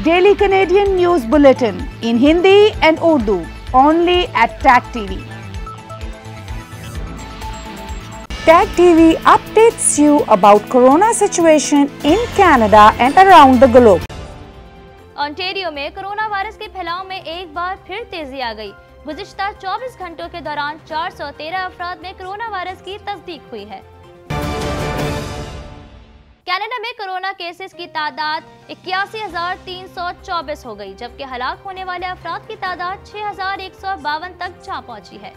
Daily Canadian news bulletin in Hindi and Urdu only at tag TV tag TV updates you about corona situation in Canada and around the globe Ontario में corona virus के फैलाव में एक बार फिर तेजी आ गई गुजशत 24 घंटों के दौरान 413 अफराद में कोरोना वायरस की तस्दीक हुई है कनाडा में कोरोना केसेस की तादाद इक्यासी हजार तीन सौ चौबीस हो गई जबकि हलाक होने वाले अफराद की तादाद छह हजार एक सौ बावन तक जा पहुंची है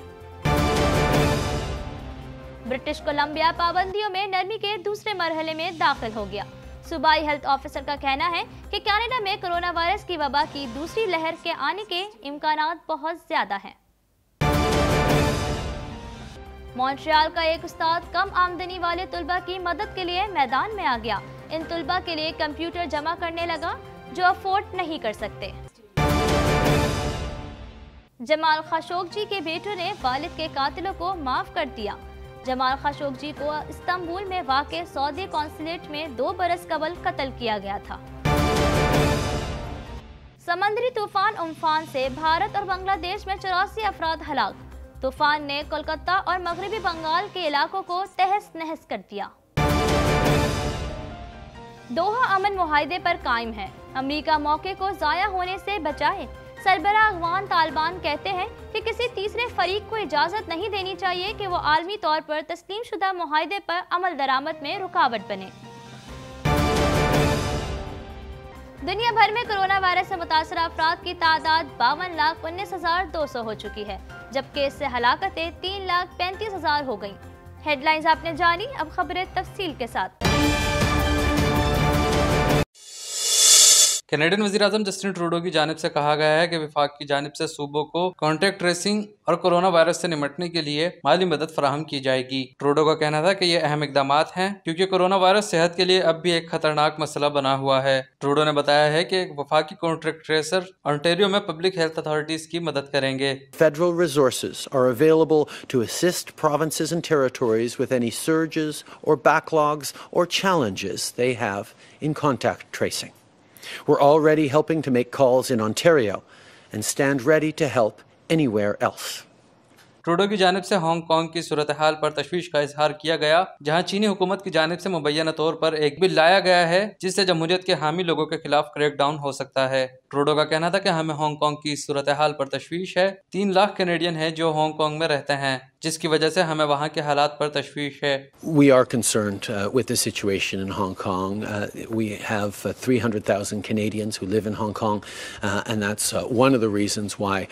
ब्रिटिश कोलंबिया पाबंदियों में नरमी के दूसरे मरहले में दाखिल हो गया सूबाई हेल्थ ऑफिसर का कहना है कि कनाडा में कोरोना वायरस की वबा की दूसरी लहर के आने के इम्कान बहुत ज़्यादा हैं मॉन्ट्रियाल का एक उस्ताद कम आमदनी वाले तलबा की मदद के लिए मैदान में आ गया इन तलबा के लिए कंप्यूटर जमा करने लगा जो अफोर्ड नहीं कर सकते जमाल खाशोक जी के बेटों ने वालिद के कातिलों को माफ कर दिया जमाल खाशोक जी को इस्तांबुल में वाक़ सऊदी कॉन्सुलेट में दो बरस कबल कत्ल किया गया था समंदरी तूफान उम्फान से भारत और बांग्लादेश में चौरासी अफराद हलाक तूफान ने कोलकाता और मगरबी बंगाल के इलाकों को तहस नहस कर दिया दोहा अमन माहे पर कायम है अमरीका मौके को ज़ाया होने से बचाए सरबरा अफगान तालिबान कहते हैं कि किसी तीसरे फरीक को इजाज़त नहीं देनी चाहिए कि वो आलमी तौर पर तस्लीम शुदा माहे पर अमल दरामद में रुकावट बने दुनिया भर में कोरोना वायरस से मुतासर अफराद की तादाद बावन लाख उन्नीस हजार दो सौ हो चुकी है जबकि इससे हलाकतें तीन लाख पैंतीस हजार हो गयी हेडलाइंस आपने जानी अब खबरें तफसील के साथ कैनेडियन वजी अजम जस्टिन ट्रूडो की जानब से कहा गया है कि विफाक की जानब से सूबों को कॉन्टैक्ट ट्रेसिंग और कोरोना वायरस से निमटने के लिए माली मदद फराहम की जाएगी ट्रूडो का कहना था कि ये अहम इकदाम हैं क्योंकि कोरोना वायरस सेहत के लिए अब भी एक खतरनाक मसला बना हुआ है ट्रूडो ने बताया है कि वफाकी कॉन्ट्रैक्ट ट्रेसर ऑन्टेरियो में पब्लिक हेल्थ अथॉरिटीज की मदद करेंगे federal resources are available to assist provinces and with any in contact tracing. We're already helping to make calls in Ontario and stand ready to help anywhere else. Trudeau की जानब से Hong Kong की सूरत हाल पर तशवीश का इजहार किया गया जहां चीनी हुकूमत की जानब से मुबैना तौर पर एक बिल लाया गया है जिससे जमहूरियत के ट्रूडो का कहना था कि हमें हांगकांग की सूरत हाल पर तश्वीश है तीन लाख कैनेडियन हैं जो हांगकांग में रहते हैं जिसकी वजह से हमें वहां के हालात पर तश्वीश है we are concern with the in Hong Kong we have 300,000 Canadians who live in Hong Kong and that's one of the reasons why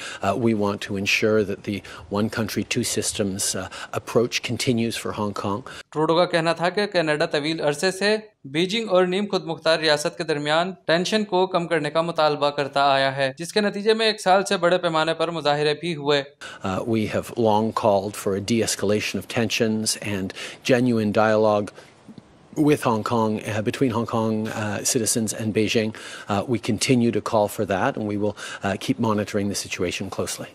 we want to ensure that the one country two systems approach continues for Hong Kong Trudeau का कहना था कि Canada तवील अरसे से Beijing और नीम खुद मुख्तार रियासत के दरमियान टेंशन को कम करने का मुतालबा करता आया है जिसके नतीजे में एक साल से बड़े पैमाने पर मुजाहरे भी हुए we have long called for de-escalation of tensions and genuine dialogue with Hong Kong, uh, between Hong Kong uh, citizens and Beijing. Uh, we continue to call for that, and we will keep monitoring the situation closely.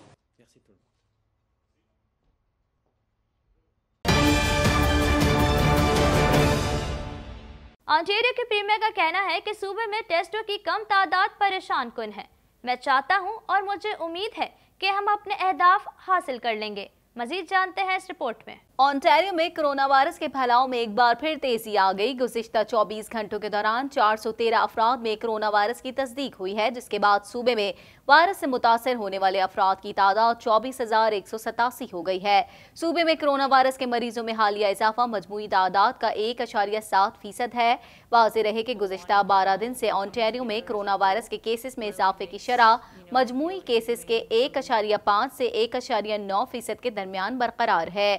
Ontario की premier का कहना है कि सूबे में टेस्टों की कम तादाद परेशान कुन है मैं चाहता हूं और मुझे उम्मीद है कि हम अपने अहदाफ हासिल कर लेंगे मजीद जानते हैं इस रिपोर्ट में ऑन्टेरियो में कोरोना वायरस के फैलाव में एक बार फिर तेजी आ गई गुजशत 24 घंटों के दौरान 413 अफराद में कोरोना वायरस की तस्दीक हुई है जिसके बाद सूबे में वायरस से मुतासर होने वाले अफराद की तादाद चौबीस हो गई है सूबे में कोरोना वायरस के मरीजों में हालिया इजाफा मजमू तादाद का एक अशारिया सात फीसद है वाजे रहे कि गुजशत बारह दिन से ऑन्टेरियो में कोरोना वायरस के केसेस में इजाफे की शरह मजमू केसेस के एक अशारिया पाँच से एक अशारिया नौ फीसद के दरमियान बरकरार है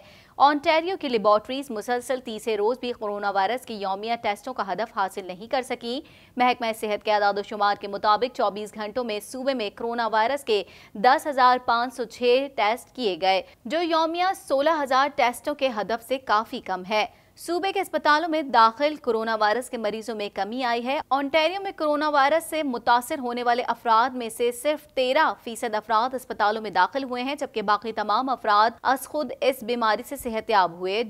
ऑनटेरियो की लेबॉर्ट्रीज मुसलसल तीसरे रोज़ भी कोरोना वायरस की योमिया टेस्टों का हदफ हासिल नहीं कर सकी महकमा सेहत के आदादोशुमार के मुताबिक 24 घंटों में सूबे में कोरोना वायरस के 10,506 टेस्ट किए गए जो योमिया 16,000 टेस्टों के हदफ से काफ़ी कम है सूबे के अस्पतालों में दाखिल कोरोना वायरस के मरीजों में कमी आई है ऑन्टेरियो में कोरोना वायरस से मुतासर होने वाले अफराद में से सिर्फ तेरह फीसद अफराद अस्पतालों में दाखिल हुए हैं जबकि बाकी तमाम अफराद अस खुद इस बीमारी से सेहतयाब हुए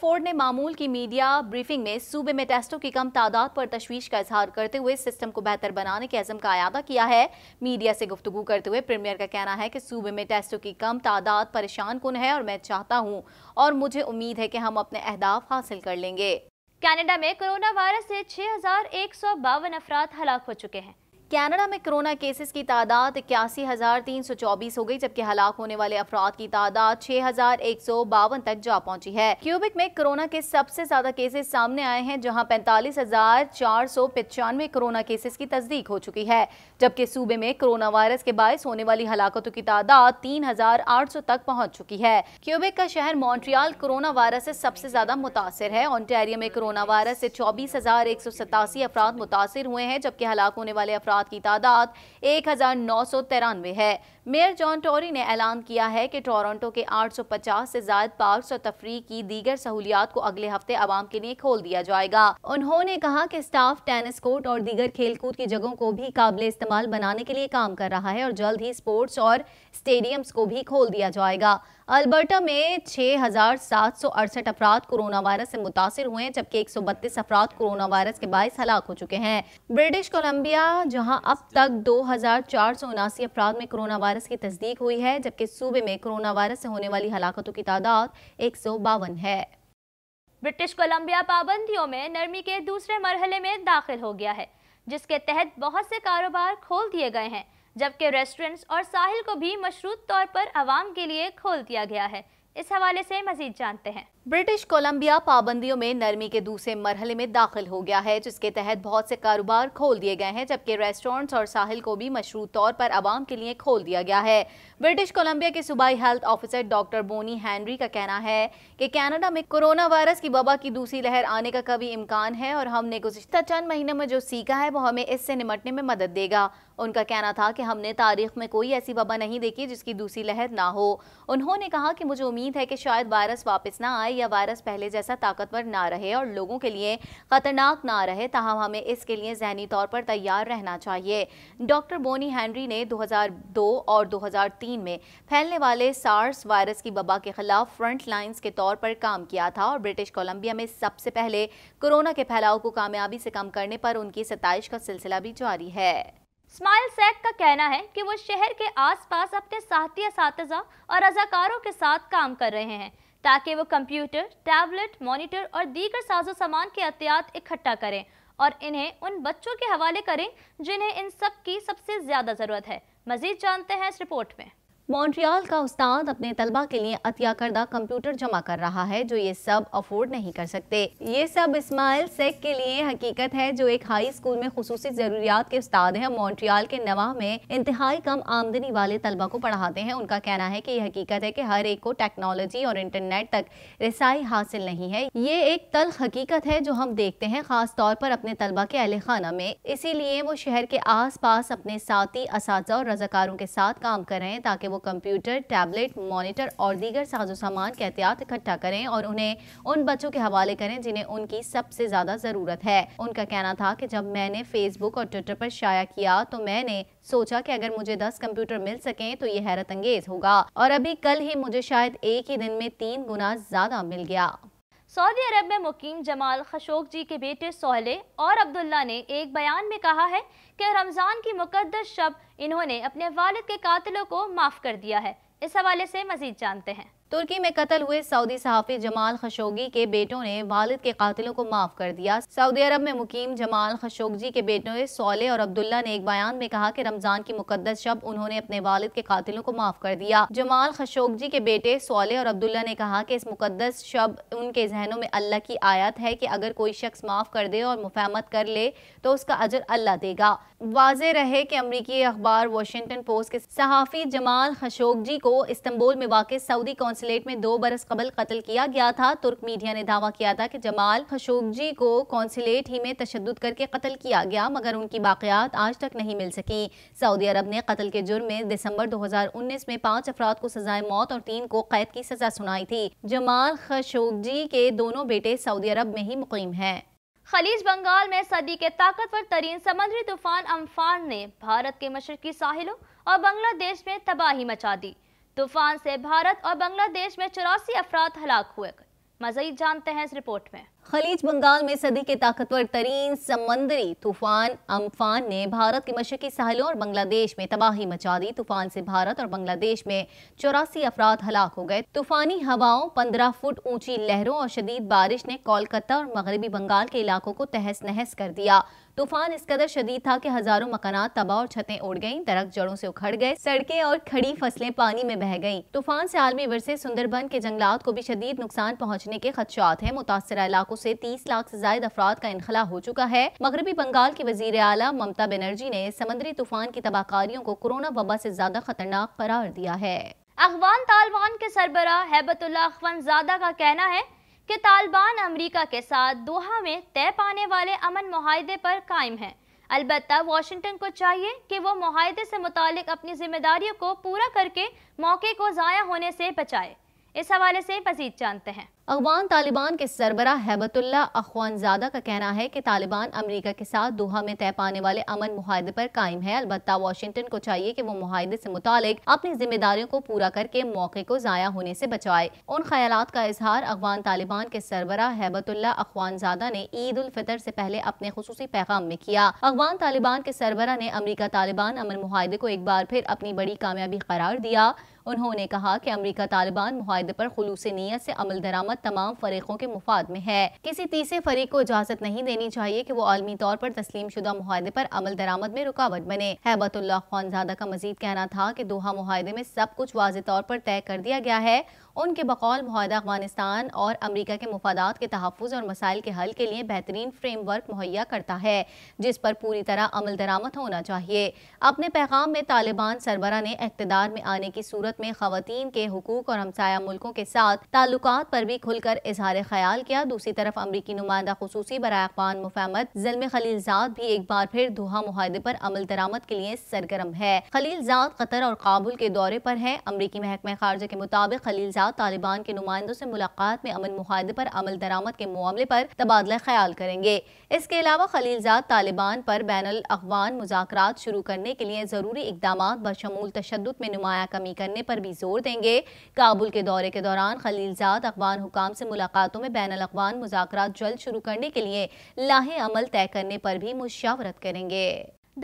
फोर्ड ने मामूल की मीडिया ब्रीफिंग में सूबे में टेस्टों की कम तादाद पर तशवीश का इजहार करते हुए सिस्टम को बेहतर बनाने के अजम का अदा किया है मीडिया से गुफ्तू करते हुए प्रीमियर का कहना है की सूबे में टेस्टों की कम तादाद परेशान कन है और मैं चाहता हूँ और मुझे उम्मीद है कि हम अपने अहदाफ हासिल कर लेंगे कनाडा में कोरोना वायरस से छह हजार एक सौ बावन अफराद हलाक हो चुके हैं कनाडा में कोरोना केसेस की तादाद इक्यासी हज़ार तीन सौ चौबीस हो गई जबकि हलाक होने वाले अफराद की तादाद छह हज़ार एक सौ बावन तक जा पहुंची है क्यूबिक में कोरोना के सबसे ज्यादा केसेस सामने आए हैं जहां पैंतालीस हजार चार सौ पचानवे कोरोना केसेस की तस्दीक हो चुकी है जबकि सूबे में कोरोना वायरस के बायस होने वाली हलाकतों की तादाद तीन हजार आठ सौ तक पहुँच चुकी है क्यूबेक का शहर मॉन्ट्रियाल कोरोना वायरस से सबसे ज्यादा मुतासर है ऑन्टेरियो में कोरोना वायरस से चौबीस हजार एक सौ सतासी अफराद मुतासर हुए हैं जबकि हलाक होने वाले अफराद की तादाद एक हजार नौ सौ तिरानवे है मेयर जॉन टोरी ने ऐलान किया है कि टोरंटो के 850 से ज्यादा पार्क और तफरी की दीगर सहूलियात को अगले हफ्ते आवाम के लिए खोल दिया जाएगा उन्होंने कहा कि स्टाफ टेनिस कोर्ट और दीगर खेल कूद की जगहों को भी काबिल इस्तेमाल बनाने के लिए काम कर रहा है और जल्द ही स्पोर्ट्स और स्टेडियम्स को भी खोल दिया जाएगा अल्बर्टा में छः अफराद कोरोना वायरस से मुतासर हुए हैं जबकि एक अफराद कोरोना वायरस के बायस हलाक हो चुके हैं ब्रिटिश कोलंबिया जहां अब तक दो अफराद में कोरोना वायरस की तस्दीक हुई है जबकि सूबे में कोरोना वायरस से होने वाली हलाकतों की तादाद एक सौ बावन है ब्रिटिश कोलंबिया पाबंदियों में नरमी के दूसरे मरहले में दाखिल हो गया है जिसके तहत बहुत से कारोबार खोल दिए गए हैं जबकि रेस्टोरेंट्स और साहिल को भी मशरूत तौर पर आवाम के लिए खोल दिया गया है इस हवाले से मजीद जानते हैं ब्रिटिश कोलंबिया पाबंदियों में नरमी के दूसरे मरहले में दाखिल हो गया है जिसके तहत बहुत से कारोबार खोल दिए गए हैं जबकि रेस्टोरेंट्स और साहिल को भी मशरूत तौर पर आवाम के लिए खोल दिया गया है ब्रिटिश कोलंबिया के सूबाई health officer doctor Bonnie Henry का कहना है कि कनाडा में कोरोना वायरस की वबा की दूसरी लहर आने का कभी इम्कान है और हमने गुजशत चंद महीनों में जो सीखा है वो हमें इससे निमटने में मदद देगा उनका कहना था कि हमने तारीख में कोई ऐसी वबा नहीं देखी जिसकी दूसरी लहर ना हो उन्होंने कहा कि मुझे उम्मीद है कि शायद वायरस वापस ना आए यह वायरस पहले जैसा ताकतवर ना रहे और लोगों के लिए खतरनाक ना रहे तहम हमें इसके लिए जहनी तौर पर तैयार रहना चाहिए डॉक्टर बोनी हैंनरी ने दो और दो में फैलने वाले सार्स वायरस की वबा के खिलाफ फ्रंट लाइन्स के तौर पर काम किया था और ब्रिटिश कोलंबिया में सबसे पहले कोरोना के फैलाव को कामयाबी से कम करने पर उनकी सताइश का सिलसिला भी जारी है स्माइल सैक का कहना है कि वो शहर के आसपास अपने साथी इस और रजाकारों के साथ काम कर रहे हैं ताकि वो कंप्यूटर टैबलेट मॉनिटर और दीगर साजो सामान के अहतियात इकट्ठा करें और इन्हें उन बच्चों के हवाले करें जिन्हें इन सब की सबसे ज़्यादा ज़रूरत है मज़ीद जानते हैं इस रिपोर्ट में मॉन्ट्रियल का उस्ताद अपने तलबा के लिए अतिया करदा कंप्यूटर जमा कर रहा है जो ये सब अफोर्ड नहीं कर सकते ये सब इस्माइल सेक के लिए हकीकत है जो एक हाई स्कूल में खसूस ज़रूरियात के उस्ताद हैं मॉन्ट्रियल के नवा में इंतहाई कम आमदनी वाले तलबा को पढ़ाते हैं उनका कहना है की ये हकीकत है की हर एक को टेक्नोलॉजी और इंटरनेट तक रसाई हासिल नहीं है ये एक तल हकीकत है जो हम देखते हैं ख़ास तौर पर अपने तलबा के अहल खाना में इसीलिए वो शहर के आस पास अपने साथी इस और रजाकारों के साथ काम कर रहे हैं ताकि वो वो कंप्यूटर टैबलेट मॉनिटर और दीगर साजो सामान के एहतियात इकट्ठा करें और उन्हें उन बच्चों के हवाले करें जिन्हें उनकी सबसे ज़्यादा ज़रूरत है उनका कहना था कि जब मैंने फेसबुक और ट्विटर पर शाया किया तो मैंने सोचा कि अगर मुझे दस कंप्यूटर मिल सकें तो ये हैरत अंगेज होगा और अभी कल ही मुझे शायद एक ही दिन में तीन गुना ज़्यादा मिल गया सऊदी अरब में मुकीम जमाल खशोक जी के बेटे सोहले और अब्दुल्ला ने एक बयान में कहा है कि रमज़ान की मुकदस शब इन्होंने अपने वालिद के कातिलों को माफ़ कर दिया है इस हवाले से मज़ीद जानते हैं तुर्की में कत्ल हुए सऊदी सहाफ़ी जमाल खशोगी के बेटों ने वालिद के कातिलों को माफ़ कर दिया सऊदी अरब में मुकीम जमाल खशोगजी के बेटों सोले और अब्दुल्ला ने एक बयान में कहा कि रमज़ान की मुकद्दस शब उन्होंने अपने वालिद के कातिलों को माफ़ कर दिया जमाल खशोगजी के बेटे सोले और अब्दुल्ला ने कहा कि इस मुकद्दस शब उनके जहनों में अल्लाह की आयत है कि अगर कोई शख्स माफ़ कर दे और मुफामत कर ले तो उसका अजर अल्लाह देगा वाज रहे कि अमरीकी अखबार वाशिंगटन पोस्ट के सहाफ़ी जमाल खशोगजी को इस्तंबुल में वाक़ सऊदी कौन कौंसलेट में दो बरस कबल कत्ल किया गया था तुर्क मीडिया ने दावा किया था कि जमाल खशोगजी को कौंसलेट ही में तशद करके कत्ल किया गया मगर उनकी बाकियात आज तक नहीं मिल सकी सऊदी अरब ने कत्ल के जुर्म में दिसंबर 2019 में पांच अफराद को सजाए मौत और तीन को कैद की सजा सुनाई थी जमाल खशोगजी के दोनों बेटे सऊदी अरब में ही मुकीम है खलीज बंगाल में सदी के ताकतवर तरीन समुद्री तूफान अम्फान ने भारत के मशरकी साहिलों और बांग्लादेश में तबाही मचा दी तूफान से भारत और बांग्लादेश में चौरासी अफराद हलाक हुए मजीद जानते हैं इस रिपोर्ट में खलीज बंगाल में सदी के ताकतवर तरीन समंदरी तूफान अम्फान ने भारत के मशरकी साहलों और बांग्लादेश में तबाही मचा दी तूफान से भारत और बांग्लादेश में चौरासी अफराद हलाक हो गए तूफानी हवाओं पंद्रह फुट ऊंची लहरों और शदीद बारिश ने कोलकाता और मगरबी बंगाल के इलाकों को तहस नहस कर दिया तूफान इस कदर शदीद था कि हजारों मकाना तबाह और छतें उड़ गईं, दरख जड़ों से उखड़ गए सड़कें और खड़ी फसलें पानी में बह गईं। तूफान से आलमी वर्षे सुंदरबन के जंगलात को भी शदीद नुकसान पहुंचने के खदशात हैं मुतासर इलाकों इलाकों से तीस लाख से ज्यादा अफराद का इनखला हो चुका है मगरबी बंगाल की वजीर अला ममता बनर्जी ने समुद्री तूफान की तबाहकारियों को कोरोना वबा से ज्यादा खतरनाक करार दिया है अफगान तालिबान के सरबरा हैबतुल्ला अखवनजादा का कहना है कि तालिबान अमेरिका के साथ दोहा में तय पाने वाले अमन माहदे पर कायम है अलबत् वाशिंगटन को चाहिए कि वो माहदे से मुतल अपनी जिम्मेदारियों को पूरा करके मौके को ज़ाया होने से बचाए इस हवाले से मजीद जानते हैं अफगान तालिबान के सरबरा हैबतुल्ला अखवानजादा का कहना है कि तालिबान अमेरिका के साथ दोहा में तय पाने वाले अमन माहदे पर कायम है अलबत् वाशिंगटन को चाहिए कि वो माहदे से मुतालिक अपनी जिम्मेदारियों को पूरा करके मौके को ज़ाया होने से बचाए उन ख्याल का इजहार अफगान तालिबान के सरबरा हैबतुल्ला अखवानजादा ने ईद उल फितर से पहले अपने खसूसी पैगाम में किया अफगान तालिबान के सरबरा ने अमरीका तालिबान अमन माहदे को एक बार फिर अपनी बड़ी कामयाबी करार दिया उन्होंने कहा कि अमरीका तालिबान माहदे पर खलूस नीयत से अमल दरामद तमाम फरीकों के मुफाद में है किसी तीसरे फरीक को इजाजत नहीं देनी चाहिए की वो आलमी तौर पर तस्लीम शुदा माहदे पर अमल दरामद में रुकावट बने हैबतुल्ला खानजादा का मजीद कहना था की दोहा माहदे में सब कुछ वाज तौर पर तय कर दिया गया है उनके बकौल माहदा अफगानिस्तान और अमरीका के मफादात के तहफ़ और मसाइल के हल के लिए बेहतरीन फ्रेमवर्क मुहैया करता है जिस पर पूरी तरह अमल दरामद होना चाहिए अपने पैगाम में तालिबान सरबरा ने इकतदार में आने की सूरत में खातन के हकूक और हमसाया मुल्कों के साथ ताल्लुक पर भी खुलकर इजहार ख्याल किया दूसरी तरफ अमरीकी नुमाइंदा खसूस बर अकवान मुफहमद जलम खलीलजाद भी एक बार फिर दोहा माहदे पर अमल दरामद के लिए सरगर्म है खलीलजाद कतर और काबुल के दौरे पर है अमरीकी महकमा खारजा के मुताबिक खलीलजाद वजीरा तालिबान के नुमाइंदों से मुलाकात में अमन मुहिदे पर अमल दरामद के मामले पर तबादला ख्याल करेंगे इसके अलावा खलीलजाद तालिबान पर बैन अवान मुजाकर शुरू करने के लिए ज़रूरी इकदाम बशमूल तशद में नुमाया कमी करने पर भी जोर देंगे काबुल के दौरे के दौरान खलीलजाद अफवान हुकाम से मुलाकातों में बैन अवान मुजाकर जल्द शुरू करने के लिए लाहे अमल तय करने पर भी मुशावरत करेंगे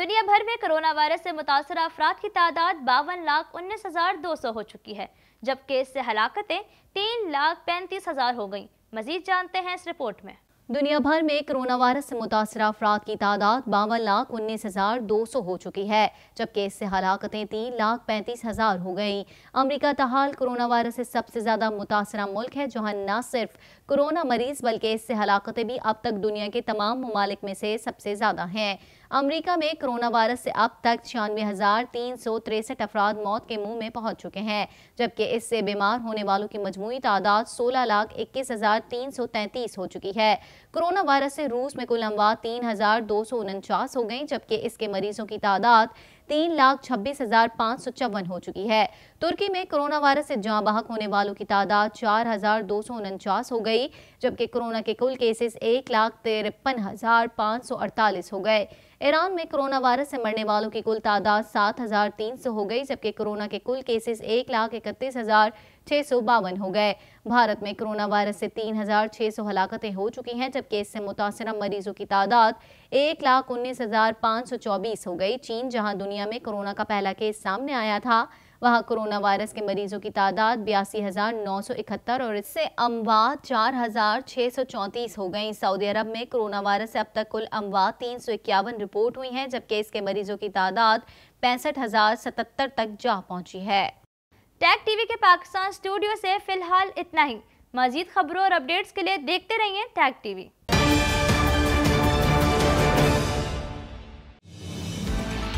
दुनिया भर में कोरोना वायरस से मुतासर अफराद की तादाद बावन लाख उन्नीस हजार दो सौ हो चुकी है जबकि इससे हलाकतें तीन लाख पैंतीस हज़ार हो गई मजीद जानते हैं इस रिपोर्ट में दुनिया भर में कोरोना वायरस से मुतासर अफराद की तादाद बावन लाख उन्नीस हज़ार दो सौ हो चुकी है जबकि इससे हलाकतें तीन लाख पैंतीस हज़ार हो गई अमरीका तहाल कोरोना वायरस से सबसे ज़्यादा मुतासर मुल्क है जहां न सिर्फ कोरोना मरीज बल्कि इससे हलाकतें भी अब तक दुनिया के तमाम ममालिक में से सबसे ज़्यादा हैं अमरीका में कोरोना वायरस से अब तक छियानवे हज़ार तीन सौ तिरसठ अफराद मौत के मुंह में पहुंच चुके हैं जबकि इससे बीमार होने वालों की मजमू तादाद सोलह लाख इक्कीस हज़ार तीन सौ तैंतीस हो चुकी है कोरोना वायरस से रूस में कुल अमवा तीन हज़ार दो सौ उनचास हो गई जबकि इसके मरीजों की तादाद तीन लाख छब्बीस हजार पाँच सौ चौवन हो चुकी है तुर्की में कोरोना वायरस से जहाँ बाहक होने वालों की तादाद चार हजार दो सौ उनचास हो गई जबकि कोरोना के कुल केसेस एक लाख तिरपन हजार पाँच सौ अड़तालीस हो गए ईरान में कोरोना वायरस से मरने वालों की कुल तादाद सात हजार तीन सौ हो गई जबकि कोरोना के कुल केसेस एक लाख इकतीस हजार छह सौ बावन हो गए भारत में कोरोना वायरस से तीन हजार छह सौ हलाकतें हो चुकी हैं जबकि इससे मुतासर मरीजों की तादाद एक लाख उन्नीस हजार पाँच सौ चौबीस हो गई चीन जहां दुनिया में कोरोना का पहला केस सामने आया था वहाँ कोरोना वायरस के मरीजों की तादाद बयासी हज़ार नौ सौ इकहत्तर और इससे अमवात चार हज़ार छः सौ चौंतीस हो गई सऊदी अरब में कोरोना वायरस से अब तक कुल अमवात तीन सौ इक्यावन रिपोर्ट हुई हैं जबकि इसके मरीजों की तादाद पैंसठ हज़ार सतहत्तर तक जा पहुँची है टैग टीवी के पाकिस्तान स्टूडियो से फिलहाल इतना ही मजीद खबरों और अपडेट्स के लिए देखते रहिए टैग टीवी